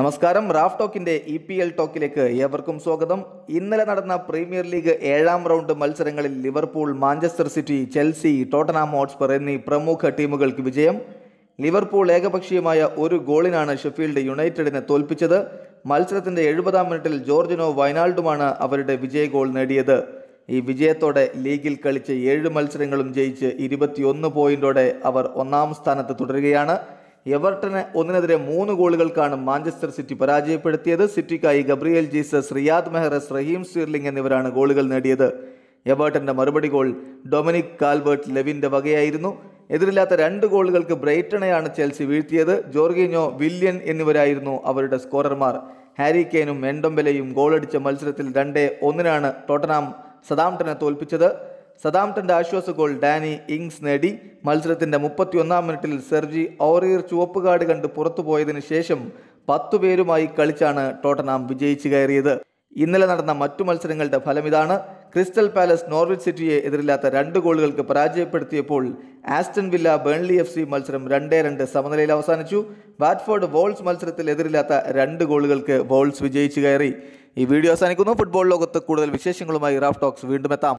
നമസ്കാരം റാഫ് ടോക്കിന്റെ ഇ പി എൽ ടോക്കിലേക്ക് ഏവർക്കും സ്വാഗതം ഇന്നലെ നടന്ന പ്രീമിയർ ലീഗ് ഏഴാം റൗണ്ട് മത്സരങ്ങളിൽ Liverpool Manchester City Chelsea Tottenham Hotspur എന്നീ പ്രമുഖ ടീമുകൾക്ക് വിജയം ലിവർപൂൾ ഏകപക്ഷീയമായ ഒരു ഗോളിനാണ് ഷെഫീൽഡ് യുണൈറ്റഡിനെ തോൽപ്പിച്ചത് മത്സരത്തിന്റെ എഴുപതാം മിനിറ്റിൽ ജോർജിനോ വയനാൾഡുമാണ് അവരുടെ വിജയ ഗോൾ നേടിയത് ഈ വിജയത്തോടെ ലീഗിൽ കളിച്ച് ഏഴ് മത്സരങ്ങളും ജയിച്ച് ഇരുപത്തിയൊന്ന് പോയിന്റോടെ അവർ ഒന്നാം സ്ഥാനത്ത് തുടരുകയാണ് എവർട്ടന് ഒന്നിനെതിരെ മൂന്ന് ഗോളുകൾക്കാണ് മാഞ്ചസ്റ്റർ സിറ്റി പരാജയപ്പെടുത്തിയത് സിറ്റിക്കായി Gabriel Jesus Riyad Mahrez Raheem Sterling എന്നിവരാണ് ഗോളുകൾ നേടിയത് എവർട്ടന്റെ മറുപടി ഗോൾ ഡൊമിനിക് കാൽബർട്ട് ലെവിന്റെ വകയായിരുന്നു എതിരില്ലാത്ത രണ്ട് ഗോളുകൾക്ക് ബ്രൈറ്റണയാണ് ചെൽസി വീഴ്ത്തിയത് ജോർഗിനോ വില്യൻ എന്നിവരായിരുന്നു അവരുടെ സ്കോറർമാർ ഹാരി കെയ്നും എൻഡൊംബെലയും ഗോളടിച്ച മത്സരത്തിൽ രണ്ടേ ഒന്നിനാണ് ടോട്ടനാം സദാംടനെ തോൽപ്പിച്ചത് സദാംപ്ടന്റെ ആശ്വാസ ഗോൾ ഡാനി ഇങ്സ് നേടി മത്സരത്തിന്റെ മുപ്പത്തിയൊന്നാം മിനിറ്റിൽ സെർജി ഓറിയർ ചുവപ്പ് കാർഡ് കണ്ട് പുറത്തുപോയതിനു ശേഷം പത്തുപേരുമായി പേരുമായി കളിച്ചാണ് ടോട്ടനാം വിജയിച്ചു കയറിയത് ഇന്നലെ നടന്ന മറ്റു മത്സരങ്ങളുടെ ഫലമിതാണ് ക്രിസ്റ്റൽ പാലസ് നോർവിച്ച് സിറ്റിയെ എതിരില്ലാത്ത രണ്ട് ഗോളുകൾക്ക് പരാജയപ്പെടുത്തിയപ്പോൾ Aston Villa Burnley F C മത്സരം രണ്ടേ രണ്ട് സമനിലയിൽ അവസാനിച്ചു ബാറ്റ്ഫോർഡ് വോൾസ് മത്സരത്തിൽ എതിരില്ലാത്ത രണ്ട് ഗോളുകൾക്ക് വോൾസ് വിജയിച്ചു കയറി ഈ വീഡിയോ അവസാനിക്കുന്നു ഫുട്ബോൾ ലോകത്ത് കൂടുതൽ വിശേഷങ്ങളുമായി റാഫ് ടോക്സ് വീണ്ടും എത്താം